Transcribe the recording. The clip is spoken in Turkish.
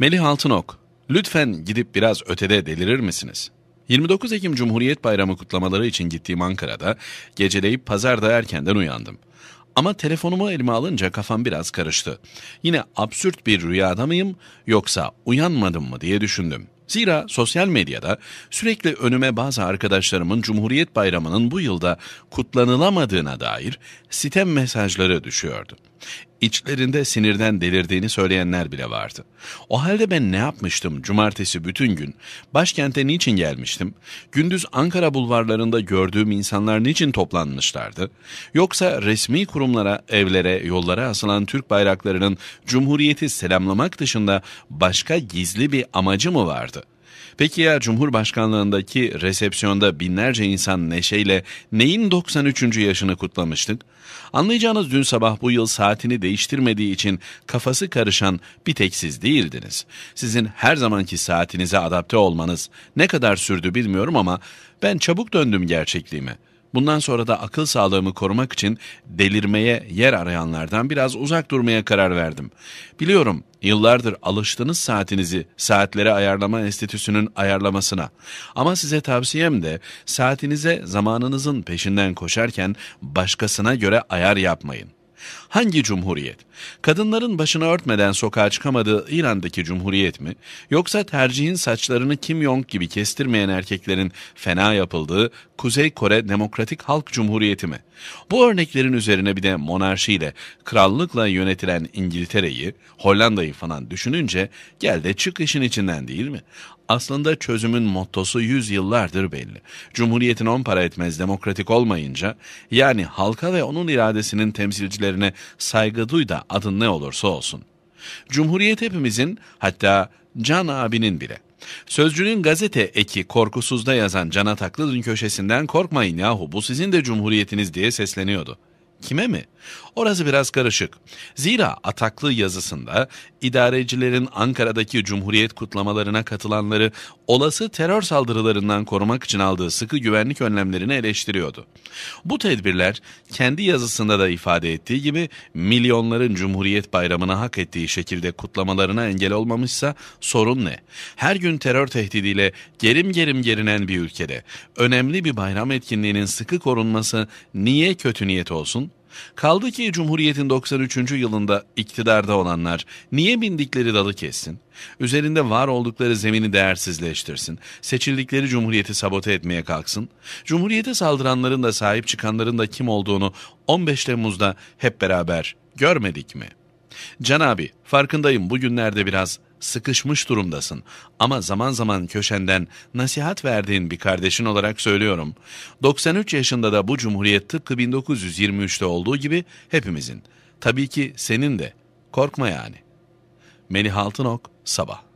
Melih Altınok, lütfen gidip biraz ötede delirir misiniz? 29 Ekim Cumhuriyet Bayramı kutlamaları için gittiğim Ankara'da geceleyip pazarda erkenden uyandım. Ama telefonumu elime alınca kafam biraz karıştı. Yine absürt bir rüyada mıyım yoksa uyanmadım mı diye düşündüm. Zira sosyal medyada sürekli önüme bazı arkadaşlarımın Cumhuriyet Bayramı'nın bu yılda kutlanılamadığına dair sitem mesajları düşüyordu. İçlerinde sinirden delirdiğini söyleyenler bile vardı. O halde ben ne yapmıştım cumartesi bütün gün? Başkente niçin gelmiştim? Gündüz Ankara bulvarlarında gördüğüm insanlar niçin toplanmışlardı? Yoksa resmi kurumlara, evlere, yollara asılan Türk bayraklarının Cumhuriyeti selamlamak dışında başka gizli bir amacı mı vardı?'' Peki ya Cumhurbaşkanlığındaki resepsiyonda binlerce insan neşeyle neyin 93. yaşını kutlamıştık? Anlayacağınız dün sabah bu yıl saatini değiştirmediği için kafası karışan bir tek siz değildiniz. Sizin her zamanki saatinize adapte olmanız ne kadar sürdü bilmiyorum ama ben çabuk döndüm gerçekliğime.'' Bundan sonra da akıl sağlığımı korumak için delirmeye yer arayanlardan biraz uzak durmaya karar verdim. Biliyorum yıllardır alıştınız saatinizi saatlere ayarlama enstitüsünün ayarlamasına. Ama size tavsiyem de saatinize zamanınızın peşinden koşarken başkasına göre ayar yapmayın. Hangi cumhuriyet? Kadınların başını örtmeden sokağa çıkamadığı İran'daki cumhuriyet mi? Yoksa tercihin saçlarını Kim Jong gibi kestirmeyen erkeklerin fena yapıldığı Kuzey Kore Demokratik Halk Cumhuriyeti mi? Bu örneklerin üzerine bir de monarşiyle, krallıkla yönetilen İngiltere'yi, Hollanda'yı falan düşününce gel de çık işin içinden değil mi? Aslında çözümün mottosu yüzyıllardır belli. Cumhuriyetin on para etmez demokratik olmayınca, yani halka ve onun iradesinin temsilcilerine saygı duy da adın ne olursa olsun. Cumhuriyet hepimizin, hatta Can abinin bile. Sözcünün gazete eki korkusuzda yazan Can Ataklı'nın köşesinden korkmayın yahu bu sizin de cumhuriyetiniz diye sesleniyordu kime mi? Orası biraz karışık. Zira Ataklı yazısında idarecilerin Ankara'daki Cumhuriyet kutlamalarına katılanları olası terör saldırılarından korumak için aldığı sıkı güvenlik önlemlerini eleştiriyordu. Bu tedbirler kendi yazısında da ifade ettiği gibi milyonların Cumhuriyet Bayramı'nı hak ettiği şekilde kutlamalarına engel olmamışsa sorun ne? Her gün terör tehdidiyle gerim gerim gerinen bir ülkede önemli bir bayram etkinliğinin sıkı korunması niye kötü niyet olsun? Kaldı ki Cumhuriyet'in 93. yılında iktidarda olanlar niye bindikleri dalı kessin? Üzerinde var oldukları zemini değersizleştirsin, seçildikleri Cumhuriyet'i sabote etmeye kalksın, Cumhuriyet'e saldıranların da sahip çıkanların da kim olduğunu 15 Temmuz'da hep beraber görmedik mi? Can abi farkındayım bugünlerde biraz sıkışmış durumdasın. Ama zaman zaman köşenden nasihat verdiğin bir kardeşin olarak söylüyorum. 93 yaşında da bu cumhuriyet tıpkı 1923'te olduğu gibi hepimizin. Tabii ki senin de. Korkma yani. Melih Altınok, Sabah